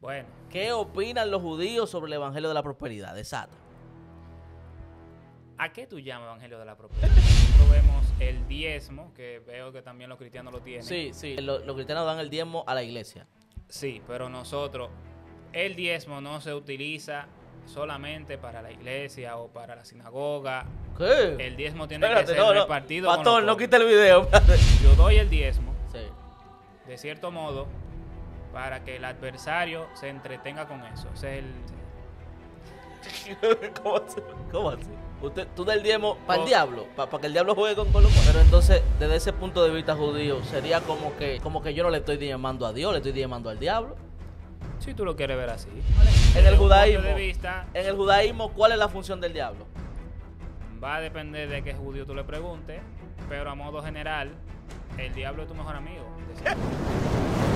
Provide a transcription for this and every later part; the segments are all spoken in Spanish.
Bueno. ¿Qué opinan los judíos sobre el Evangelio de la Prosperidad? Exacto. ¿A qué tú llamas Evangelio de la Prosperidad? Nosotros vemos el diezmo, que veo que también los cristianos lo tienen. Sí, sí, los, cristianos dan el diezmo a la iglesia. Sí, pero nosotros, el diezmo no se utiliza solamente para la iglesia o para la sinagoga. ¿Qué? El diezmo tiene que ser repartido. Pastor, no quita el video. Yo doy el diezmo. Sí. De cierto modo, para que el adversario se entretenga con eso. es el... ¿Cómo así? ¿Cómo Usted, tú del diezmo oh. para el diablo, para que el diablo juegue con Colombia. Pero entonces, desde ese punto de vista judío, sería como que, como que yo no le estoy llamando a Dios, le estoy llamando al diablo. Si tú lo quieres ver así. En el judaísmo, en el judaísmo, ¿cuál es la función del diablo? Va a depender de qué judío tú le preguntes, pero a modo general, el diablo es tu mejor amigo.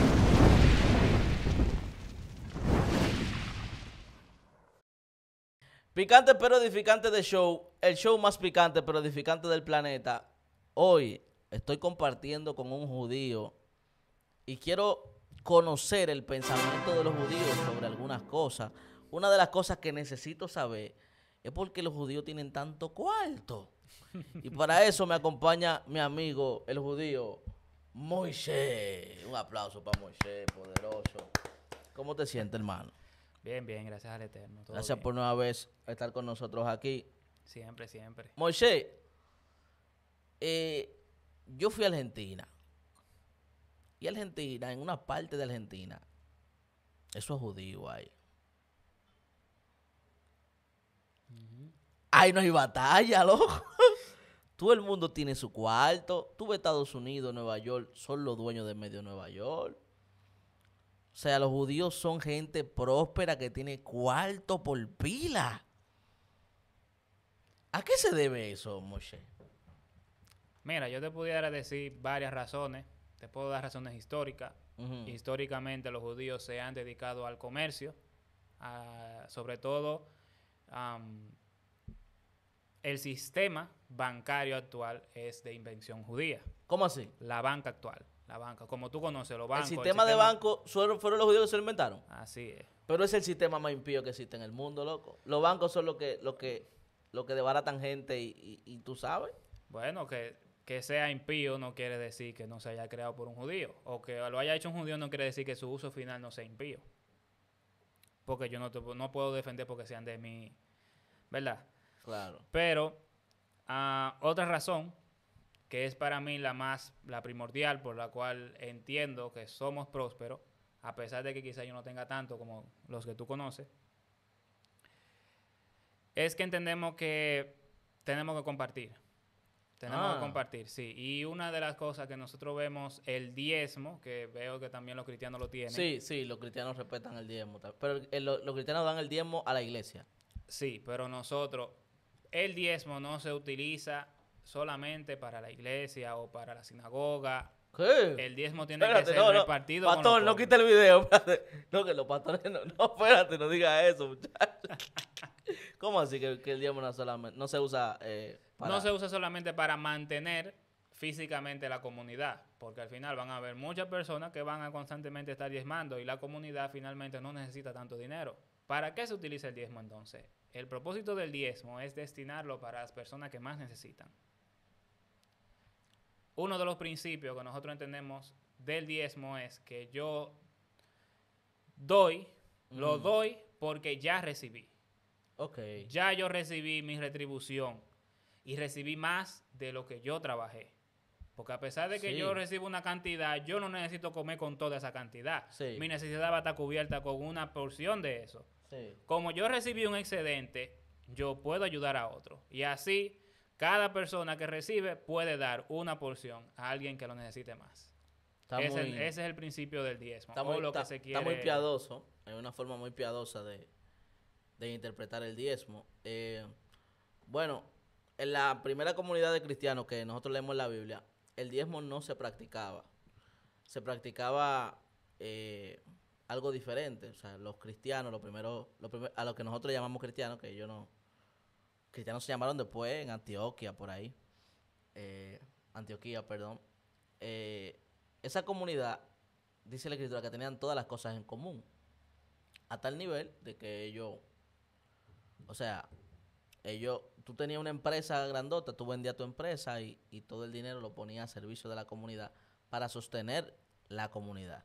Picante pero edificante de show, el show más picante pero edificante del planeta. Hoy estoy compartiendo con un judío y quiero conocer el pensamiento de los judíos sobre algunas cosas. Una de las cosas que necesito saber es por qué los judíos tienen tanto cuarto. Y para eso me acompaña mi amigo, el judío Moisés. Un aplauso para Moisés, poderoso. ¿Cómo te sientes, hermano? Bien, bien, gracias al Eterno. gracias por una vez estar con nosotros aquí. Siempre, siempre. Moshe, eh, yo fui a Argentina. Y Argentina, en una parte de Argentina, eso es judío ahí. Ay, Ahí no hay batalla, loco. Todo el mundo tiene su cuarto. Tuve Estados Unidos, Nueva York, son los dueños de medio Nueva York. O sea, los judíos son gente próspera que tiene cuarto por pila. ¿A qué se debe eso, Moshe? Mira, yo te pudiera decir varias razones. Te puedo dar razones históricas. Históricamente los judíos se han dedicado al comercio, sobre todo el sistema bancario actual es de invención judía. ¿Cómo así? La banca actual. La banca, como tú conoces, los bancos. El sistema, de banco fueron, los judíos que se lo inventaron. Así es. Pero es el sistema más impío que existe en el mundo, loco. Los bancos son los que, lo que, lo que debaratan gente y, y, tú sabes. Bueno, que, sea impío no quiere decir que no se haya creado por un judío. O que lo haya hecho un judío no quiere decir que su uso final no sea impío. Porque yo no, te, no puedo defender porque sean de mí. ¿Verdad? Claro. Pero, ah, otra razón que es para mí la más, la primordial, por la cual entiendo que somos prósperos, a pesar de que quizá yo no tenga tanto como los que tú conoces, es que entendemos que tenemos que compartir. Tenemos que ah. compartir, sí. Y una de las cosas que nosotros vemos, el diezmo, que veo que también los cristianos lo tienen. Sí, sí, los cristianos respetan el diezmo. Pero eh, los cristianos dan el diezmo a la iglesia. Sí, pero nosotros, el diezmo no se utiliza solamente para la iglesia o para la sinagoga. El diezmo tiene que ser repartido. Pastor, no quita el video. No, que los pastores no. espérate, no diga eso, muchachos. ¿Cómo así que, el diezmo no, se usa eh, No se usa solamente para mantener físicamente la comunidad, porque al final van a haber muchas personas que van a constantemente estar diezmando y la comunidad finalmente no necesita tanto dinero. ¿Para qué se utiliza el diezmo entonces? El propósito del diezmo es destinarlo para las personas que más necesitan uno de los principios que nosotros entendemos del diezmo es que yo doy, lo mm. doy porque ya recibí. Ok. Ya yo recibí mi retribución y recibí más de lo que yo trabajé. Porque a pesar de que yo recibo una cantidad, yo no necesito comer con toda esa cantidad. Mi necesidad va a estar cubierta con una porción de eso. Sí. Como yo recibí un excedente, yo puedo ayudar a otro. Y así cada persona que recibe puede dar una porción a alguien que lo necesite más. Ese, es el principio del diezmo. Está muy, lo que se muy piadoso. Hay una forma muy piadosa de, interpretar el diezmo. Eh, bueno, en la primera comunidad de cristianos que nosotros leemos la Biblia, el diezmo no se practicaba. Se practicaba eh, algo diferente. O sea, los cristianos, lo primero a lo que nosotros llamamos cristianos, que yo no, cristianos se llamaron después en Antioquia, por ahí. Eh, Antioquía, perdón. Eh, esa comunidad, dice la escritura, que tenían todas las cosas en común. A tal nivel de que ellos, o sea, ellos, tú tenías una empresa grandota, tú vendías tu empresa y, y todo el dinero lo ponías a servicio de la comunidad para sostener la comunidad.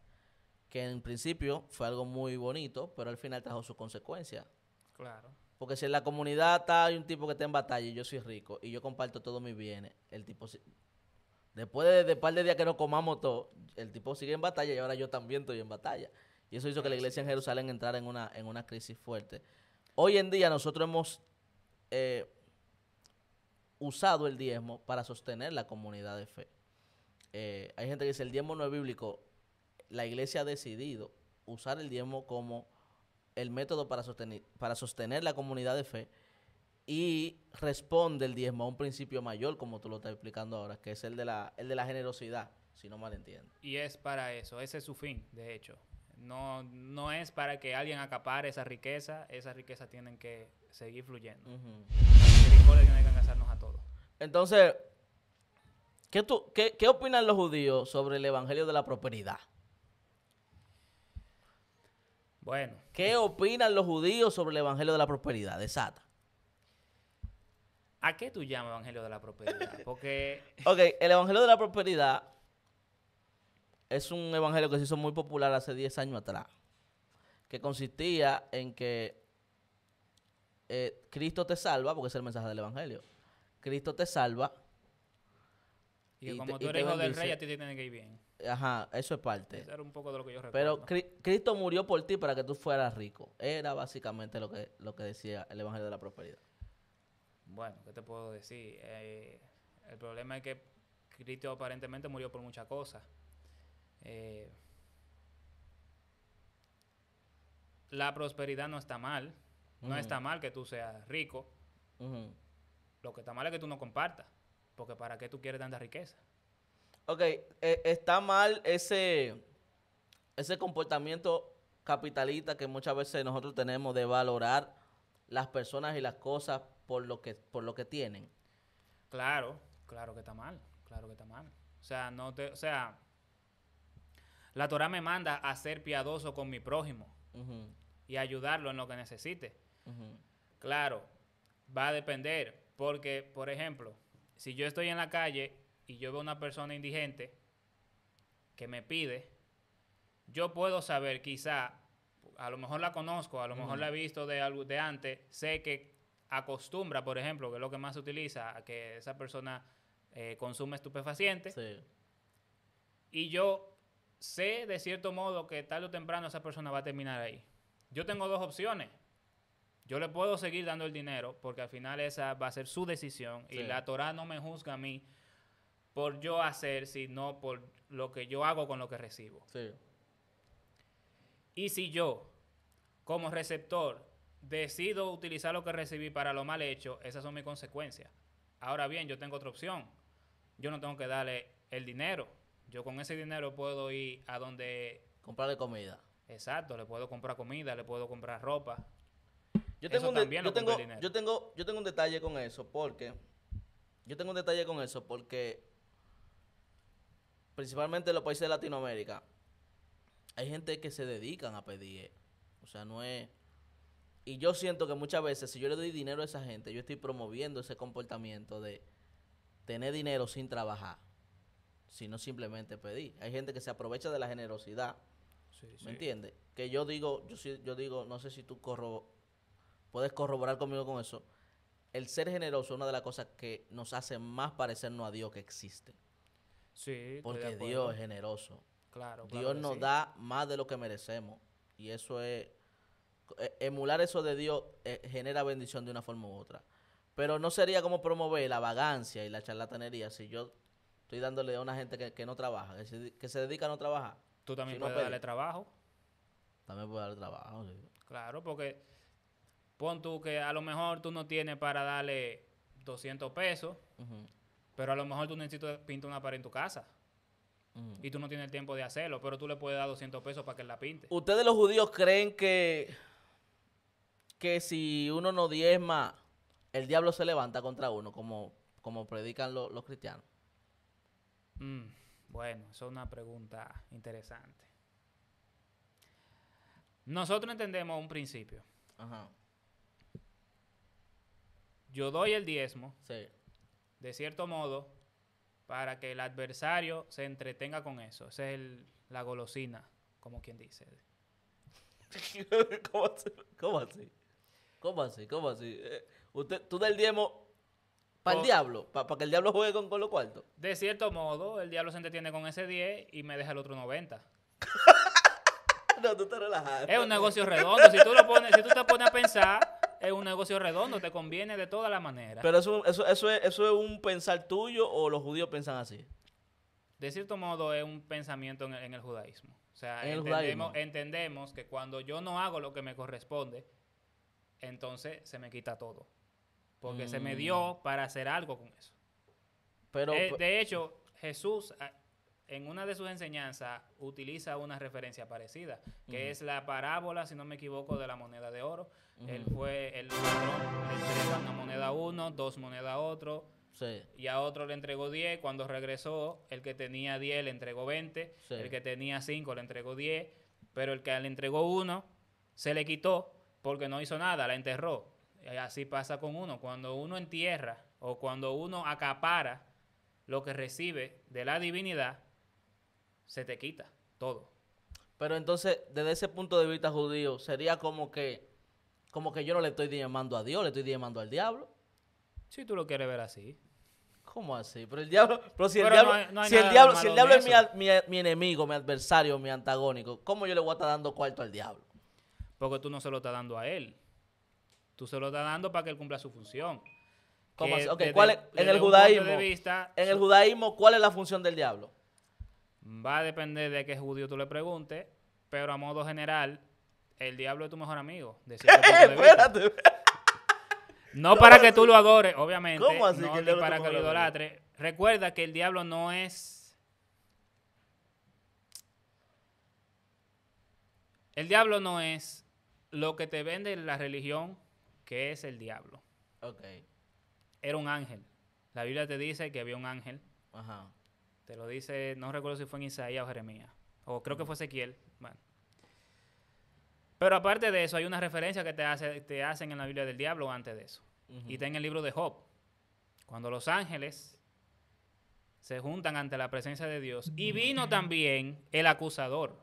Que en principio fue algo muy bonito, pero al final trajo sus consecuencias. Claro. Porque si en la comunidad hay un tipo que está en batalla y yo soy rico y yo comparto todos mis bienes, el tipo... Después de, un par de días que no comamos todo, el tipo sigue en batalla y ahora yo también estoy en batalla. Y eso hizo que la iglesia en Jerusalén entrara en una, en una crisis fuerte. Hoy en día nosotros hemos eh, usado el diezmo para sostener la comunidad de fe. Eh, hay gente que dice el diezmo no es bíblico. La iglesia ha decidido usar el diezmo como el método para sostener, para sostener la comunidad de fe y responde el diezmo a un principio mayor, como tú lo estás explicando ahora, que es el de la, de la generosidad, si no mal entiendo. Y es para eso, ese es su fin, de hecho. No, no es para que alguien acapare esa riqueza, esa riqueza tienen que seguir fluyendo. que Entonces, ¿qué, tú, qué, ¿qué opinan los judíos sobre el Evangelio de la Prosperidad? Bueno. ¿Qué opinan los judíos sobre el Evangelio de la Prosperidad? Desata. ¿A qué tú llamas Evangelio de la Prosperidad? Porque... ok, el Evangelio de la Prosperidad es un evangelio que se hizo muy popular hace 10 años atrás, que consistía en que eh, Cristo te salva, porque es el mensaje del evangelio, Cristo te salva. Y, como tú eres hijo del rey, a ti te tiene que ir bien. Ajá, eso es parte. Eso era un poco de lo que yo Pero Cristo murió por ti para que tú fueras rico. Era básicamente lo que, lo que decía el Evangelio de la Prosperidad. Bueno, ¿qué te puedo decir? Eh, el problema es que Cristo aparentemente murió por muchas cosas. Eh, la prosperidad no está mal. No está mal que tú seas rico. Lo que está mal es que tú no compartas. Porque ¿para qué tú quieres tanta riqueza? Ok, eh, está mal ese, ese comportamiento capitalista que muchas veces nosotros tenemos de valorar las personas y las cosas por lo que, por lo que tienen. Claro, claro que está mal, claro que está mal. O sea, no te, o sea, la Torah me manda a ser piadoso con mi prójimo y ayudarlo en lo que necesite. Claro, va a depender, porque, por ejemplo, si yo estoy en la calle y yo veo una persona indigente que me pide, yo puedo saber quizá, a lo mejor la conozco, a lo mejor la he visto de de antes, sé que acostumbra, por ejemplo, que es lo que más se utiliza, a que esa persona eh, consume estupefacientes. Y yo sé de cierto modo que tarde o temprano esa persona va a terminar ahí. Yo tengo dos opciones. Yo le puedo seguir dando el dinero porque al final esa va a ser su decisión y la Torah no me juzga a mí por yo hacer, sino por lo que yo hago con lo que recibo. Sí. Y si yo, como receptor, decido utilizar lo que recibí para lo mal hecho, esas son mis consecuencias. Ahora bien, yo tengo otra opción. Yo no tengo que darle el dinero. Yo con ese dinero puedo ir a donde... Comprarle comida. Exacto, le puedo comprar comida, le puedo comprar ropa. Yo tengo, también yo, tengo, yo, tengo, yo tengo un detalle con eso, porque... Yo tengo un detalle con eso, porque principalmente en los países de Latinoamérica, hay gente que se dedican a pedir. Eh. O sea, no es... Y yo siento que muchas veces, si yo le doy dinero a esa gente, yo estoy promoviendo ese comportamiento de tener dinero sin trabajar, sino simplemente pedir. Hay gente que se aprovecha de la generosidad. ¿Me entiendes? Que yo digo, yo, yo digo, no sé si tú puedes corroborar conmigo con eso. El ser generoso es una de las cosas que nos hace más parecernos a Dios que existe. Sí, porque Dios es generoso. Claro, Dios nos da más de lo que merecemos. Y eso es. E, emular eso de Dios eh, genera bendición de una forma u otra. Pero no sería como promover la vagancia y la charlatanería si yo estoy dándole a una gente que, no trabaja, que se, dedica a no trabajar. Tú también puedes darle trabajo. También puedes darle trabajo. Claro, porque pon tú que a lo mejor tú no tienes para darle 200 pesos. Pero a lo mejor tú necesitas pintar una pared en tu casa. Mm. Y tú no tienes el tiempo de hacerlo, pero tú le puedes dar 200 pesos para que él la pinte. ¿Ustedes los judíos creen que, que si uno no diezma, el diablo se levanta contra uno, como, como predican los cristianos? Mm, bueno, eso es una pregunta interesante. Nosotros entendemos un principio. Ajá. Yo doy el diezmo. Sí de cierto modo, para que el adversario se entretenga con eso. Esa es la golosina, como quien dice. ¿Cómo así? ¿Cómo así? ¿Cómo así? ¿Cómo eh, usted, tú del diemo para el oh. diablo, para que el diablo juegue con, con los cuartos. De cierto modo, el diablo se entretiene con ese 10 y me deja el otro 90. no, tú estás relajado. Es un negocio redondo. Si tú, lo pones, si tú te pones a pensar, es un negocio redondo, te conviene de toda la manera. Pero eso, eso, eso, es, eso es un pensar tuyo o los judíos piensan así. De cierto modo es un pensamiento en el, judaísmo. O sea, entendemos, que cuando yo no hago lo que me corresponde, entonces se me quita todo. Porque se me dio mm. para hacer algo con eso. Pero, eh, de, hecho, Jesús en una de sus enseñanzas utiliza una referencia parecida, que es la parábola, si no me equivoco, de la moneda de oro, él fue, él le entregó una moneda a uno, dos monedas a otro. Y a otro le entregó 10. Cuando regresó, el que tenía 10 le entregó 20. El que tenía cinco le entregó 10. Pero el que le entregó uno, se le quitó porque no hizo nada, la enterró. así pasa con uno. Cuando uno entierra o cuando uno acapara lo que recibe de la divinidad, se te quita todo. Pero entonces, desde ese punto de vista judío, sería como que como que yo no le estoy llamando a Dios, le estoy llamando al diablo. Si tú lo quieres ver así. ¿Cómo así? Pero el diablo, si el diablo, si, el diablo es mi, enemigo, mi adversario, mi antagónico, ¿cómo yo le voy a estar dando cuarto al diablo? Porque tú no se lo estás dando a él. Tú se lo estás dando para que él cumpla su función. ¿Cómo ¿cuál en el judaísmo, en el judaísmo, ¿cuál es la función del diablo? Va a depender de qué judío tú le preguntes, pero a modo general, el diablo es tu mejor amigo. De No para que tú lo adores, obviamente. ¿Cómo así no ni para que lo idolatres. Recuerda que el diablo no es. El diablo no es lo que te vende la religión, que es el diablo. Ok. Era un ángel. La Biblia te dice que había un ángel. Ajá. Te lo dice, no recuerdo si fue en Isaías o Jeremías. O creo que fue Ezequiel. Bueno. Pero aparte de eso, hay una referencia que te, hace, te hacen en la Biblia del Diablo antes de eso. Y está en el libro de Job. Cuando los ángeles se juntan ante la presencia de Dios. Y vino también el acusador.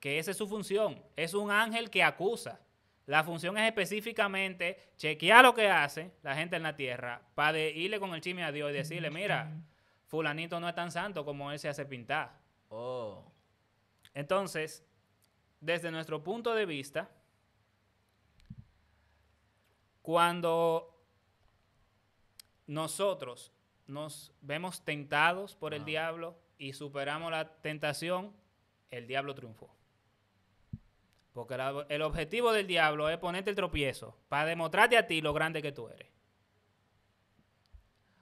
Que esa es su función. Es un ángel que acusa. La función es específicamente chequear lo que hace la gente en la tierra para irle con el chisme a Dios y decirle, mira, fulanito no es tan santo como él se hace pintar. Oh. Entonces, desde nuestro punto de vista, cuando nosotros nos vemos tentados por el diablo y superamos la tentación, el diablo triunfó. Porque el objetivo del diablo es ponerte el tropiezo para demostrarte a ti lo grande que tú eres.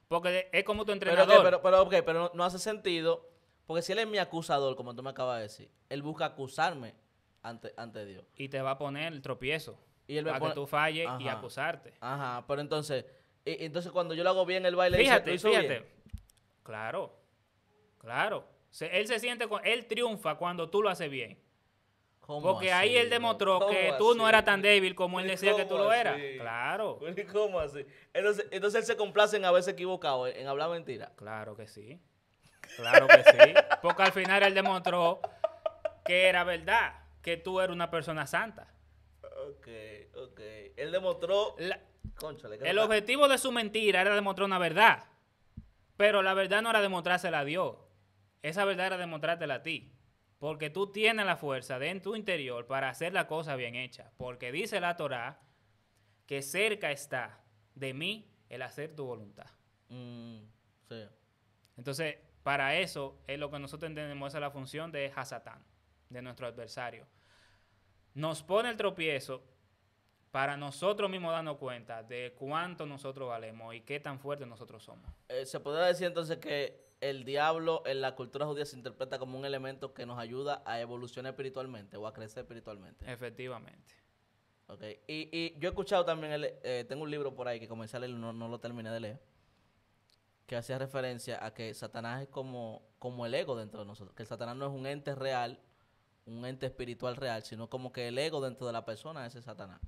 Porque es como tu entrenador. Pero, pero, no, no hace sentido. Porque si él es mi acusador, como tú me acabas de decir, él busca acusarme ante, Dios. Y te va a poner el tropiezo. Y él para que tú falles y acusarte. Ajá, pero entonces, entonces cuando yo lo hago bien el baile... Fíjate, fíjate. Claro, claro. él se siente, con, él triunfa cuando tú lo haces bien. Porque ahí él demostró que tú no eras tan débil como él decía que tú lo eras. Claro. ¿Cómo así? Entonces, él se complace en haberse equivocado, en hablar mentira. Claro que sí. Claro que sí. Porque al final él demostró que era verdad que tú eres una persona santa. Ok, ok. Él demostró... La... el objetivo de su mentira era demostrar una verdad. Pero la verdad no era demostrársela a Dios. Esa verdad era demostrártela a ti. Porque tú tienes la fuerza de tu interior para hacer la cosa bien hecha. Porque dice la Torah que cerca está de mí el hacer tu voluntad. Mm, sí. Entonces, para eso es lo que nosotros entendemos, esa es la función de Hasatán de nuestro adversario. Nos pone el tropiezo para nosotros mismos darnos cuenta de cuánto nosotros valemos y qué tan fuertes nosotros somos. Eh, se podría decir entonces que el diablo en la cultura judía se interpreta como un elemento que nos ayuda a evolucionar espiritualmente o a crecer espiritualmente. Efectivamente. Ok, y, y yo he escuchado también, eh, tengo un libro por ahí que comencé a leer, no, no lo terminé de leer, que hacía referencia a que Satanás es como, como el ego dentro de nosotros, que el Satanás no es un ente real, un ente espiritual real, sino como que el ego dentro de la persona es el Satanás.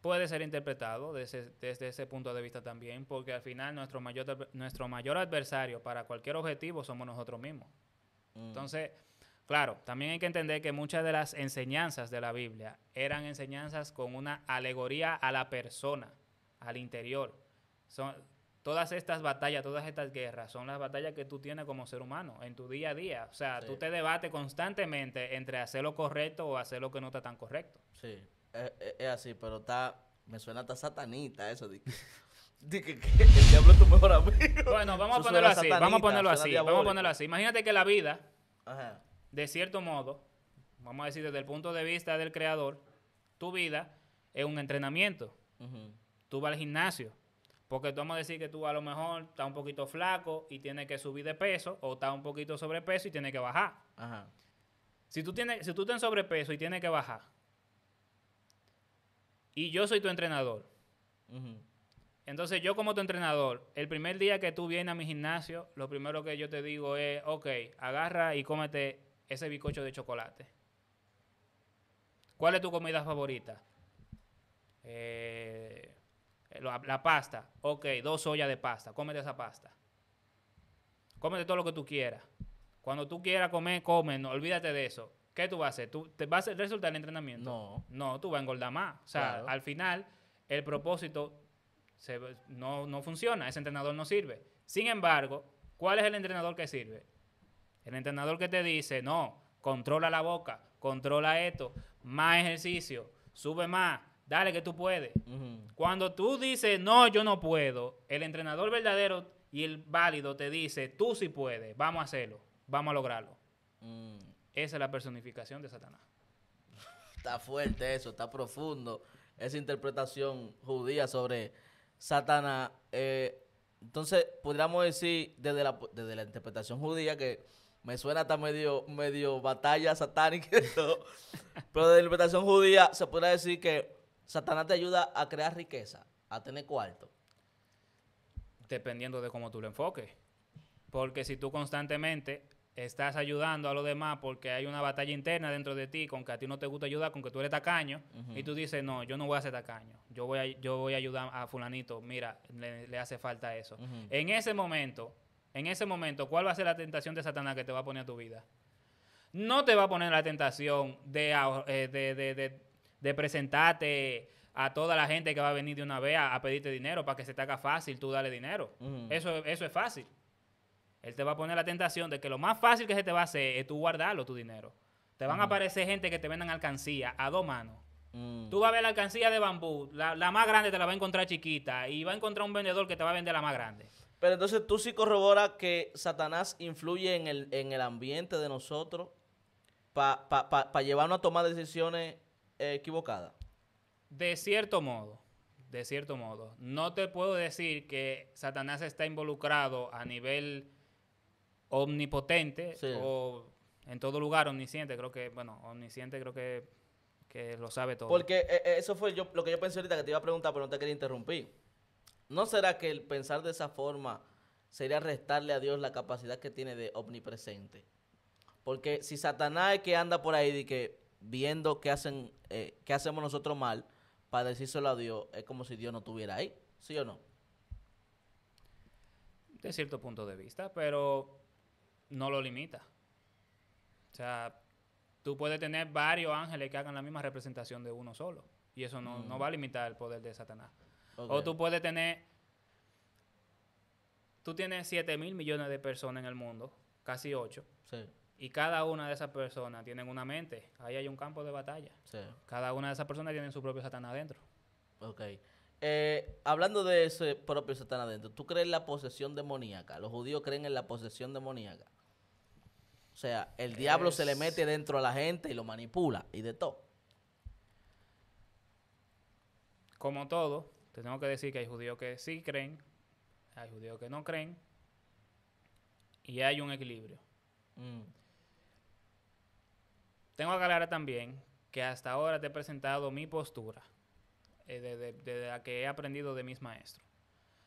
Puede ser interpretado desde, ese punto de vista también, porque al final nuestro mayor, nuestro mayor adversario para cualquier objetivo somos nosotros mismos. Mm. Entonces, claro, también hay que entender que muchas de las enseñanzas de la Biblia eran enseñanzas con una alegoría a la persona, al interior. Son, todas estas batallas, todas estas guerras son las batallas que tú tienes como ser humano en tu día a día. O sea, tú te debates constantemente entre hacer lo correcto o hacer lo que no está tan correcto. Sí, es, así, pero está, me suena hasta satanita eso. De, que, el diablo es tu mejor amigo. Bueno, vamos a ponerlo así, vamos a ponerlo así, vamos a ponerlo así. Imagínate que la vida, de cierto modo, vamos a decir desde el punto de vista del creador, tu vida es un entrenamiento. Tú vas al gimnasio porque tú vamos a decir que tú a lo mejor estás un poquito flaco y tienes que subir de peso, o estás un poquito sobrepeso y tienes que bajar. Ajá. Si tú, tienes, si tú estás en sobrepeso y tienes que bajar, y yo soy tu entrenador, entonces yo como tu entrenador, el primer día que tú vienes a mi gimnasio, lo primero que yo te digo es, ok, agarra y cómete ese bizcocho de chocolate. ¿Cuál es tu comida favorita? Eh, eh, la, pasta, ok, dos ollas de pasta, cómete esa pasta. Cómete todo lo que tú quieras. Cuando tú quieras comer, come, no, olvídate de eso. ¿Qué tú vas a hacer? ¿Tú te vas a resultar el entrenamiento? No. No, tú vas a engordar más. O sea, al final, el propósito no, no funciona, ese entrenador no sirve. Sin embargo, ¿cuál es el entrenador que sirve? El entrenador que te dice, no, controla la boca, controla esto, más ejercicio, sube más, dale que tú puedes. Cuando tú dices, no, yo no puedo, el entrenador verdadero y el válido te dice, tú sí puedes, vamos a hacerlo, vamos a lograrlo. Mm. Esa es la personificación de Satanás. está fuerte eso, está profundo. Esa interpretación judía sobre Satanás. Eh, entonces, podríamos decir, desde la, desde la interpretación judía, que me suena hasta medio, medio batalla satánica, pero de la interpretación judía se podría decir que Satanás te ayuda a crear riqueza, a tener cuarto. Dependiendo de cómo tú lo enfoques. Porque si tú constantemente estás ayudando a los demás porque hay una batalla interna dentro de ti con que a ti no te gusta ayudar, con que tú eres tacaño, y tú dices, no, yo no voy a ser tacaño, yo voy a, yo voy a ayudar a fulanito, mira, le, hace falta eso. En ese momento, en ese momento, ¿cuál va a ser la tentación de Satanás que te va a poner a tu vida? No te va a poner la tentación de, eh, de, de, de de presentarte a toda la gente que va a venir de una vez a, pedirte dinero para que se te haga fácil tú darle dinero. Eso, eso es fácil. Él te va a poner la tentación de que lo más fácil que se te va a hacer es tú guardarlo, tu dinero. Te van a aparecer gente que te vendan alcancía a dos manos. Mm. Tú vas a ver la alcancía de bambú, la, más grande te la va a encontrar chiquita y va a encontrar un vendedor que te va a vender la más grande. Pero entonces tú sí corroboras que Satanás influye en el, ambiente de nosotros para llevarnos a tomar decisiones equivocada. De cierto modo, de cierto modo. No te puedo decir que Satanás está involucrado a nivel omnipotente o en todo lugar omnisciente, creo que, bueno, omnisciente creo que, lo sabe todo. Porque eh, eh, eso fue lo que yo pensé ahorita que te iba a preguntar, pero no te quería interrumpir. ¿No será que el pensar de esa forma sería restarle a Dios la capacidad que tiene de omnipresente? Porque si Satanás es que anda por ahí y que viendo qué, hacen, eh, qué hacemos nosotros mal para decírselo a Dios, es como si Dios no estuviera ahí, ¿sí o no? De cierto punto de vista, pero no lo limita. O sea, tú puedes tener varios ángeles que hagan la misma representación de uno solo. Y eso no, va a limitar el poder de Satanás. O tú puedes tener... Tú tienes 7 mil millones de personas en el mundo, casi 8. Sí. Y cada una de esas personas tienen una mente. Ahí hay un campo de batalla. Cada una de esas personas tienen su propio Satán adentro. Ok. Eh, hablando de ese propio Satán adentro, ¿tú crees en la posesión demoníaca? ¿Los judíos creen en la posesión demoníaca? O sea, el diablo se le mete dentro a la gente y lo manipula y de todo. Como todo, te tengo que decir que hay judíos que sí creen, hay judíos que no creen, y hay un equilibrio. Mm. Tengo que aclarar también que hasta ahora te he presentado mi postura, eh, de, la que he aprendido de mis maestros.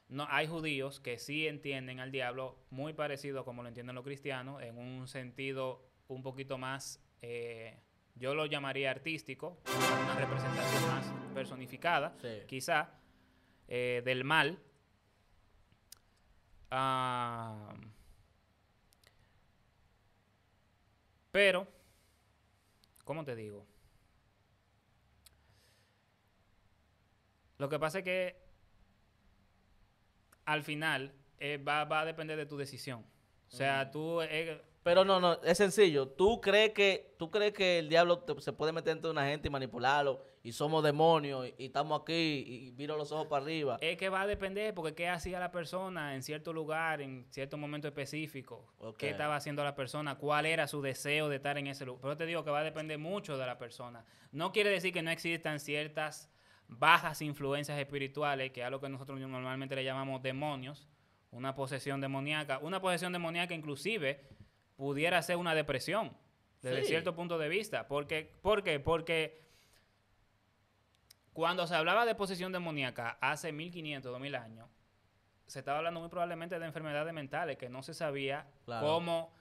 No, hay judíos que sí entienden al diablo muy parecido a como lo entienden los cristianos, en un sentido un poquito más, eh, yo lo llamaría artístico, una representación más personificada, quizá, eh, del mal. Ah, pero ¿Cómo te digo? Lo que pasa es que al final eh, va, a depender de tu decisión. O sea, tú eh, pero no, no, es sencillo. ¿Tú crees que, tú crees que el diablo se puede meter entre una gente y manipularlo? Y somos demonios y, estamos aquí y, y los ojos para arriba. Es que va a depender porque qué hacía la persona en cierto lugar, en cierto momento específico. ¿Qué estaba haciendo la persona? ¿Cuál era su deseo de estar en ese lugar? Pero te digo que va a depender mucho de la persona. No quiere decir que no existan ciertas bajas influencias espirituales, que es a lo que nosotros normalmente le llamamos demonios, una posesión demoníaca. Una posesión demoníaca inclusive pudiera ser una depresión, desde cierto punto de vista. Porque, ¿Por qué? Porque cuando se hablaba de posesión demoníaca hace 1500, 2000 años, se estaba hablando muy probablemente de enfermedades mentales que no se sabía cómo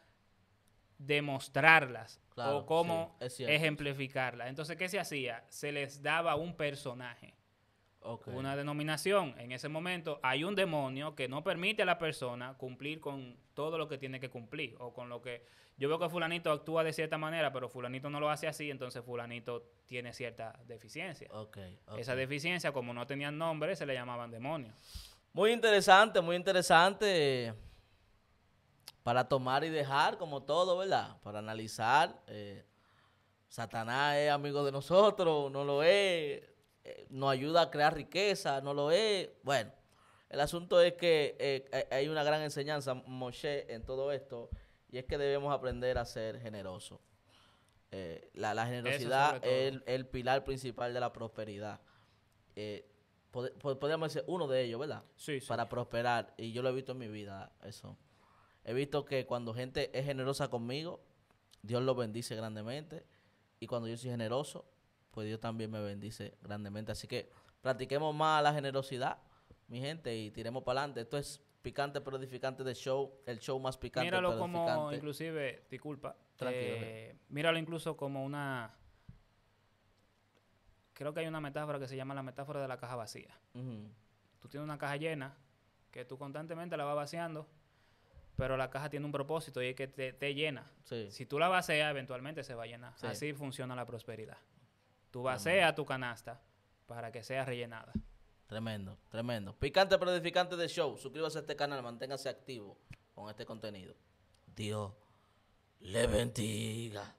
demostrarlas o cómo ejemplificarlas. Entonces, ¿qué se hacía? Se les daba un personaje una denominación en ese momento, hay un demonio que no permite a la persona cumplir con todo lo que tiene que cumplir o con lo que yo veo que fulanito actúa de cierta manera, pero fulanito no lo hace así, entonces fulanito tiene cierta deficiencia. Esa deficiencia, como no tenían nombre, se le llamaban demonio. Muy interesante, muy interesante. Para tomar y dejar, como todo, ¿verdad? Para analizar. Eh, Satanás es amigo de nosotros, no lo es nos ayuda a crear riqueza, no lo es. Bueno, el asunto es que eh, eh, hay una gran enseñanza, Moshe, en todo esto, y es que debemos aprender a ser generosos. Eh, la, generosidad es el, pilar principal de la prosperidad. podemos podríamos ser uno de ellos, ¿verdad? Sí, sí. Para prosperar. Y yo lo he visto en mi vida, eso. He visto que cuando gente es generosa conmigo, Dios lo bendice grandemente. Y cuando yo soy generoso, pues Dios también me bendice grandemente. Así que practiquemos más la generosidad, mi gente, y tiremos para adelante. Esto es picante pero edificante de show, el show más picante. Míralo como, inclusive, disculpa, eh, míralo incluso como una... Creo que hay una metáfora que se llama la metáfora de la caja vacía. Tú tienes una caja llena que tú constantemente la vas vaciando, pero la caja tiene un propósito y es que te, llena. Si tú la vacías, eventualmente se va a llenar. Así funciona la prosperidad base a tu canasta para que sea rellenada. Tremendo, tremendo. Picante pero de show. Suscríbase a este canal, manténgase activo con este contenido. Dios le bendiga.